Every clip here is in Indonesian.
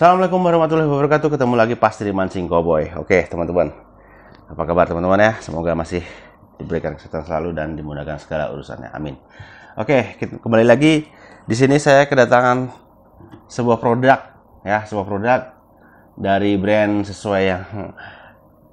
Assalamualaikum warahmatullahi wabarakatuh. Ketemu lagi pas di Mancing Cowboy. Oke, teman-teman. Apa kabar teman-teman ya? Semoga masih diberikan kesehatan selalu dan dimudahkan segala urusannya. Amin. Oke, kembali lagi di sini saya kedatangan sebuah produk ya, sebuah produk dari brand sesuai yang hmm,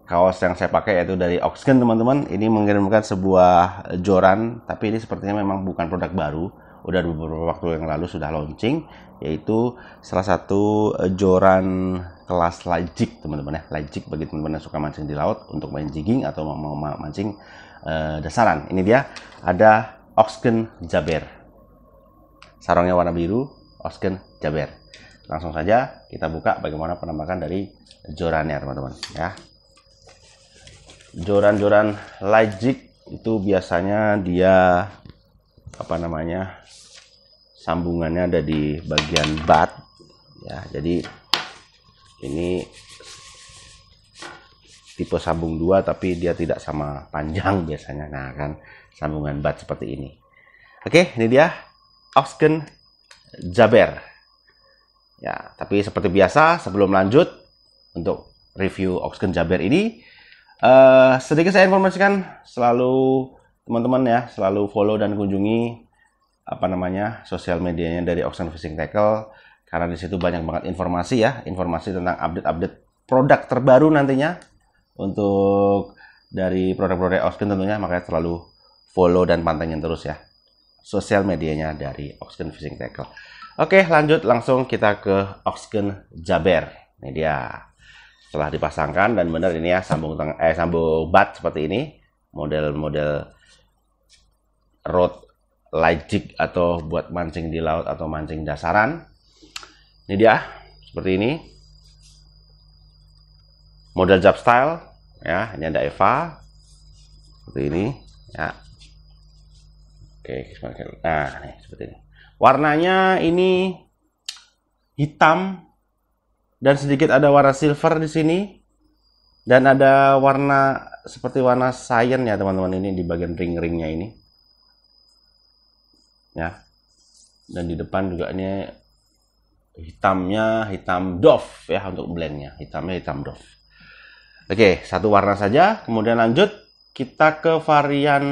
kaos yang saya pakai yaitu dari Oxygen teman-teman. Ini mengirimkan sebuah joran, tapi ini sepertinya memang bukan produk baru udah beberapa waktu yang lalu sudah launching yaitu salah satu eh, joran kelas lajik teman-teman ya lajik bagi teman-teman yang suka mancing di laut untuk main jigging atau mau mancing eh, dasaran ini dia ada Oxken Jaber sarungnya warna biru Oxken Jaber langsung saja kita buka bagaimana penampakan dari jorannya teman-teman ya joran-joran lajik itu biasanya dia apa namanya sambungannya ada di bagian bat ya jadi ini tipe sambung dua tapi dia tidak sama panjang biasanya nah kan sambungan bat seperti ini oke ini dia Oxgen Jaber ya tapi seperti biasa sebelum lanjut untuk review Oxgen Jaber ini uh, sedikit saya informasikan selalu teman-teman ya selalu follow dan kunjungi apa namanya sosial medianya dari Oxen Fishing Tackle karena di situ banyak banget informasi ya informasi tentang update-update produk terbaru nantinya untuk dari produk-produk Oxen tentunya makanya selalu follow dan pantengin terus ya sosial medianya dari Oxen Fishing Tackle. Oke lanjut langsung kita ke Oxen Jaber. Ini dia setelah dipasangkan dan benar ini ya sambung tengah eh sambung bat seperti ini model-model road light jig atau buat mancing di laut atau mancing dasaran. Ini dia, seperti ini. Model job style, ya, ini ada Eva, seperti ini, ya. Oke, nah, ini, seperti ini. Warnanya ini hitam dan sedikit ada warna silver di sini dan ada warna seperti warna cyan ya teman-teman ini di bagian ring-ringnya ini ya dan di depan juga ini hitamnya hitam doff ya untuk blendnya hitamnya hitam doff oke satu warna saja kemudian lanjut kita ke varian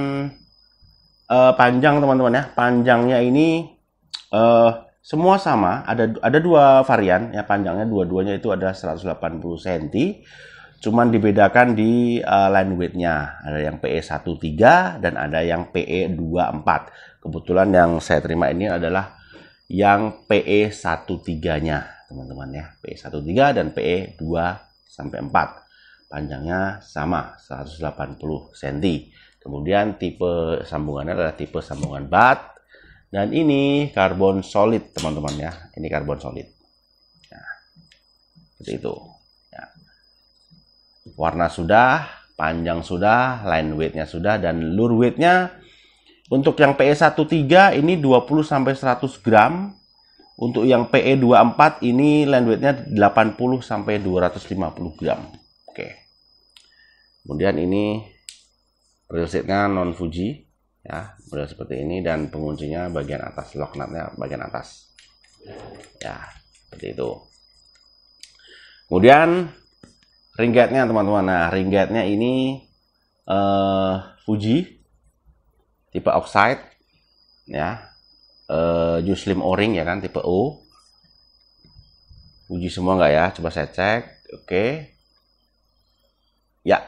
uh, panjang teman-teman ya panjangnya ini uh, semua sama ada ada dua varian ya panjangnya dua-duanya itu ada 180 cm cuman dibedakan di uh, line width-nya. Ada yang PE13 dan ada yang PE24. Kebetulan yang saya terima ini adalah yang PE13-nya, teman-teman ya. PE13 dan PE2 sampai 4. Panjangnya sama, 180 cm. Kemudian tipe sambungannya adalah tipe sambungan bat. Dan ini karbon solid, teman-teman ya. Ini karbon solid. Nah, seperti itu warna sudah, panjang sudah, line weightnya sudah, dan lure weightnya untuk yang PE13 ini 20 100 gram. Untuk yang PE24 ini line weightnya 80 250 gram. Oke. Kemudian ini reel setnya non Fuji ya, model seperti ini dan penguncinya bagian atas lock nutnya bagian atas. Ya, seperti itu. Kemudian ringgitnya teman-teman nah ringgitnya ini uh, Fuji tipe oxide ya uh, eh, Juslim O-ring ya kan tipe O Fuji semua nggak ya coba saya cek oke ya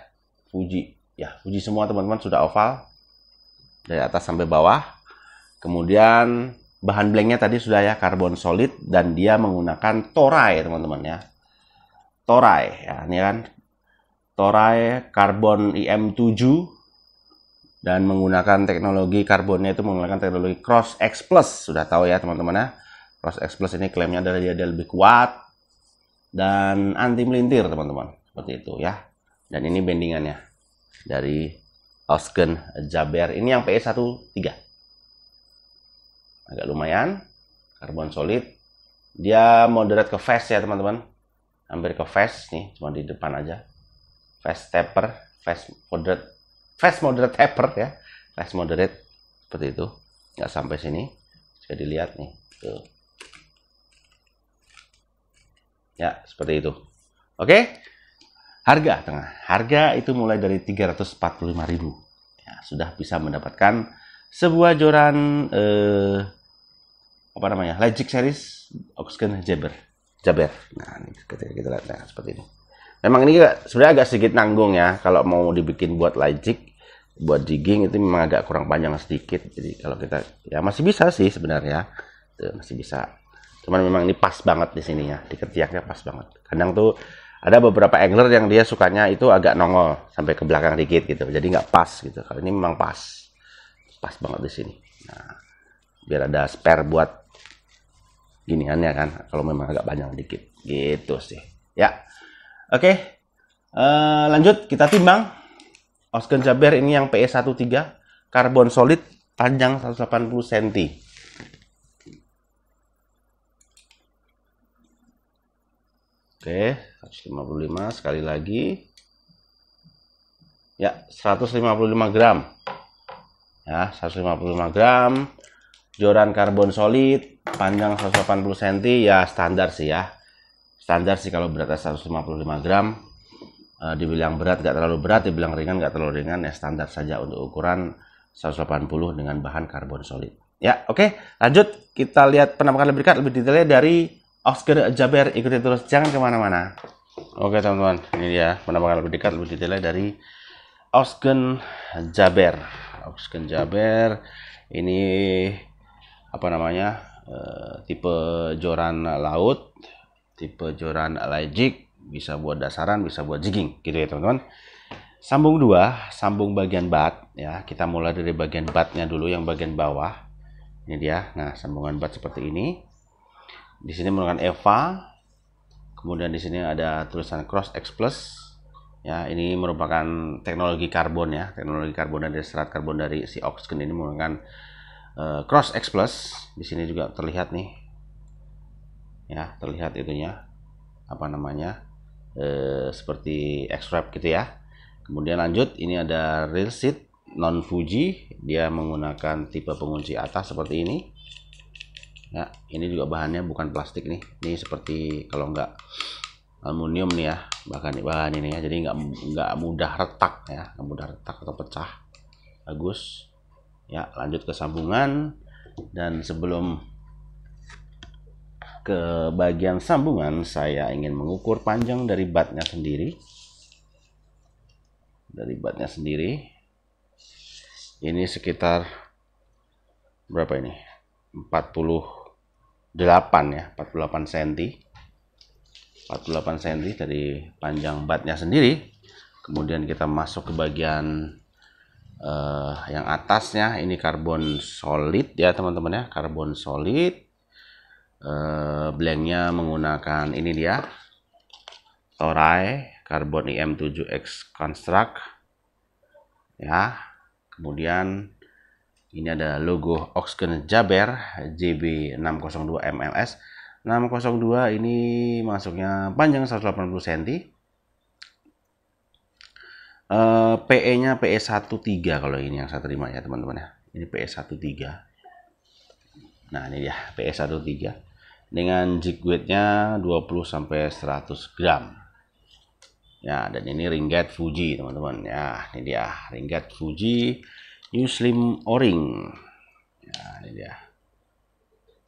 Fuji ya Fuji semua teman-teman sudah oval dari atas sampai bawah kemudian bahan blanknya tadi sudah ya karbon solid dan dia menggunakan torai teman-teman ya Torai ya ini kan Torai karbon IM7 dan menggunakan teknologi karbonnya itu menggunakan teknologi Cross X Plus sudah tahu ya teman-teman ya Cross X Plus ini klaimnya adalah dia, dia lebih kuat dan anti melintir teman-teman seperti itu ya dan ini bandingannya dari Ausgen Jaber ini yang PE13 agak lumayan karbon solid dia moderate ke fast ya teman-teman hampir ke fast nih cuma di depan aja fast taper fast moderate fast moderate taper ya fast moderate seperti itu nggak sampai sini bisa dilihat nih tuh ya seperti itu oke harga tengah harga itu mulai dari 345.000 ya, sudah bisa mendapatkan sebuah joran eh, apa namanya Legic series Oxygen Jabber Jaber. Nah, ini ketika kita lihat nah, seperti ini. Memang ini sebenarnya agak sedikit nanggung ya kalau mau dibikin buat lajik, buat digging itu memang agak kurang panjang sedikit. Jadi kalau kita ya masih bisa sih sebenarnya. Tuh, masih bisa. Cuman memang ini pas banget di sini ya, di ketiaknya pas banget. Kadang tuh ada beberapa angler yang dia sukanya itu agak nongol sampai ke belakang dikit gitu. Jadi nggak pas gitu. Kalau ini memang pas. Pas banget di sini. Nah, biar ada spare buat giniannya kan kalau memang agak panjang dikit gitu sih ya oke okay. uh, eh, lanjut kita timbang osken Jaber ini yang PE13 karbon solid panjang 180 cm oke okay. 155 sekali lagi ya 155 gram ya 155 gram Joran karbon solid, panjang 180 cm, ya standar sih ya. Standar sih kalau beratnya 155 gram. E, dibilang berat nggak terlalu berat, dibilang ringan nggak terlalu ringan, ya standar saja untuk ukuran 180 dengan bahan karbon solid. Ya, oke. Okay. Lanjut, kita lihat penampakan lebih dekat, lebih detailnya dari Oscar Jaber. Ikuti terus, jangan kemana-mana. Oke, okay, teman-teman. Ini dia penampakan lebih dekat, lebih detailnya dari Osgen Jaber. Osgen Jaber ini apa namanya uh, tipe joran laut, tipe joran light jig, bisa buat dasaran, bisa buat jigging gitu ya teman-teman. Sambung dua, sambung bagian bat ya. Kita mulai dari bagian batnya dulu yang bagian bawah. Ini dia. Nah, sambungan bat seperti ini. Di sini menggunakan Eva. Kemudian di sini ada tulisan Cross X Plus. Ya, ini merupakan teknologi karbon ya, teknologi karbon dari serat karbon dari si oxygen ini menggunakan Eh, cross X plus di sini juga terlihat nih ya terlihat itunya apa namanya E, seperti X wrap gitu ya kemudian lanjut ini ada real seat non Fuji dia menggunakan tipe pengunci atas seperti ini ya ini juga bahannya bukan plastik nih ini seperti kalau nggak aluminium nih ya bahkan bahan ini ya jadi nggak nggak mudah retak ya nggak mudah retak atau pecah bagus ya lanjut ke sambungan dan sebelum ke bagian sambungan saya ingin mengukur panjang dari batnya sendiri dari batnya sendiri ini sekitar berapa ini 48 ya 48 cm 48 cm dari panjang batnya sendiri kemudian kita masuk ke bagian uh, yang atasnya ini karbon solid ya teman-teman ya karbon solid uh, blanknya menggunakan ini dia torai karbon IM7X construct ya kemudian ini ada logo Oxken Jaber JB602 MLS 602 ini masuknya panjang 180 cm Uh, eh, PE-nya PE13 kalau ini yang saya terima ya teman-teman ya. Ini PE13. Nah, ini dia PE13 dengan jig weight-nya 20 sampai 100 gram. Ya, dan ini ringgit Fuji, teman-teman. Ya, ini dia ringgit Fuji New Slim O-ring. Ya, ini dia.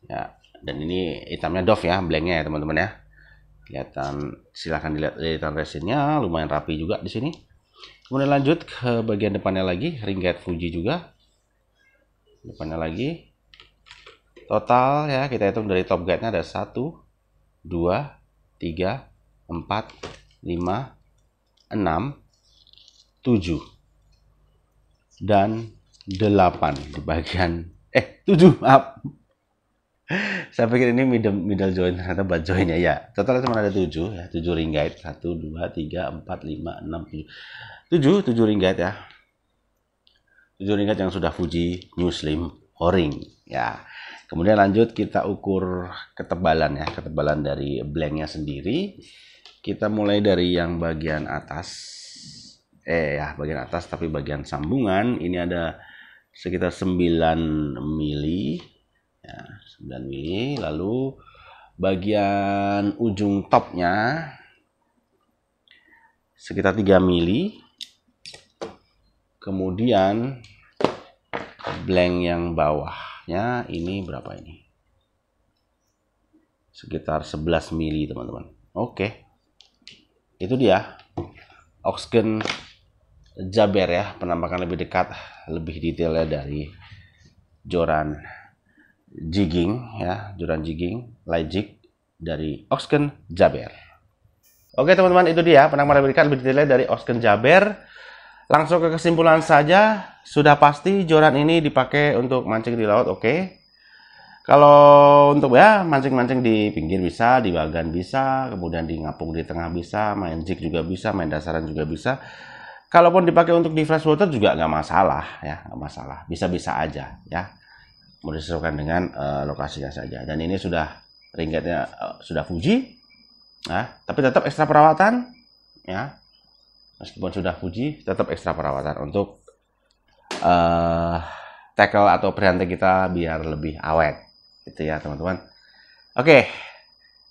Ya, dan ini hitamnya Dove ya, blanknya ya, teman-teman ya. Kelihatan silahkan dilihat lilitan resinnya lumayan rapi juga di sini kemudian lanjut ke bagian depannya lagi ring guide Fuji juga depannya lagi total ya kita hitung dari top guide nya ada 1 2 3 4 5 6 7 dan 8 di bagian eh 7 maaf saya pikir ini middle, middle join ternyata bad joinnya ya totalnya cuma ada 7 ya 7 ring guide 1 2 3 4 5 6 7 7 7 ringgit ya 7 ringgit yang sudah Fuji New Slim O-ring ya kemudian lanjut kita ukur ketebalan ya ketebalan dari blanknya sendiri kita mulai dari yang bagian atas eh ya bagian atas tapi bagian sambungan ini ada sekitar 9 mili ya, 9 mili lalu bagian ujung topnya sekitar 3 mili kemudian blank yang bawahnya ini berapa ini sekitar 11 mili teman-teman oke itu dia oxygen Jaber ya penampakan lebih dekat lebih detailnya dari Joran Jigging ya Joran Jigging jig dari oxygen Jaber oke teman-teman itu dia penampakan lebih dekat lebih detailnya dari oxygen Jaber Langsung ke kesimpulan saja, sudah pasti joran ini dipakai untuk mancing di laut, oke. Okay. Kalau untuk ya mancing-mancing di pinggir bisa, di bagan bisa, kemudian di ngapung di tengah bisa, main jig juga bisa, main dasaran juga bisa. Kalaupun dipakai untuk di freshwater juga nggak masalah ya, nggak masalah, bisa-bisa aja ya. mudah disesuaikan dengan uh, lokasinya saja. Dan ini sudah ringgitnya uh, sudah Fuji, ya. tapi tetap ekstra perawatan ya meskipun sudah fuji tetap ekstra perawatan untuk uh, tackle atau perhante kita biar lebih awet gitu ya teman-teman oke okay.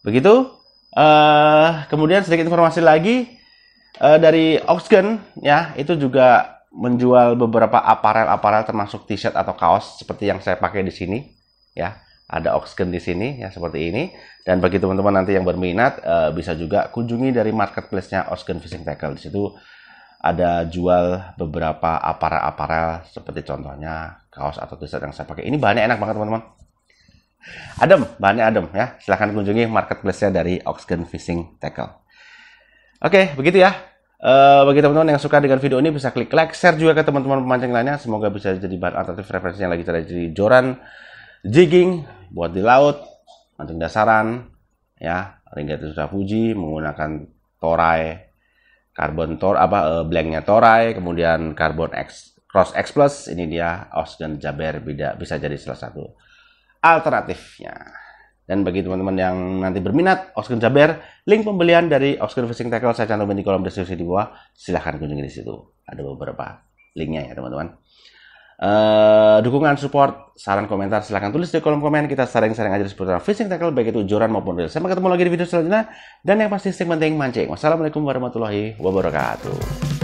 begitu uh, kemudian sedikit informasi lagi uh, dari Oxgen ya itu juga menjual beberapa aparel-aparel termasuk t-shirt atau kaos seperti yang saya pakai di sini ya ada Oxygen di sini ya seperti ini dan bagi teman-teman nanti yang berminat uh, bisa juga kunjungi dari marketplace-nya Oxygen Fishing Tackle di situ ada jual beberapa aparel-aparel seperti contohnya kaos atau t-shirt yang saya pakai ini bahannya enak banget teman-teman adem bahannya adem ya silahkan kunjungi marketplace-nya dari Oxygen Fishing Tackle oke begitu ya Uh, bagi teman-teman yang suka dengan video ini bisa klik like, share juga ke teman-teman pemancing lainnya. Semoga bisa jadi bahan alternatif referensi yang lagi terjadi joran jigging buat di laut, mancing dasaran, ya, itu sudah Fuji menggunakan torai karbon tor apa eh, blanknya torai, kemudian karbon X cross X plus ini dia os dan jaber bisa jadi salah satu alternatifnya. Dan bagi teman-teman yang nanti berminat Oxygen Jaber, link pembelian dari Oxygen Fishing Tackle saya cantumkan di kolom deskripsi di bawah. Silahkan kunjungi di situ. Ada beberapa linknya ya teman-teman. Uh, dukungan, support, saran, komentar silahkan tulis di kolom komen. Kita sering-sering aja seputar fishing tackle baik itu joran maupun reel. Sampai ketemu lagi di video selanjutnya dan yang pasti sing penting mancing. Wassalamualaikum warahmatullahi wabarakatuh.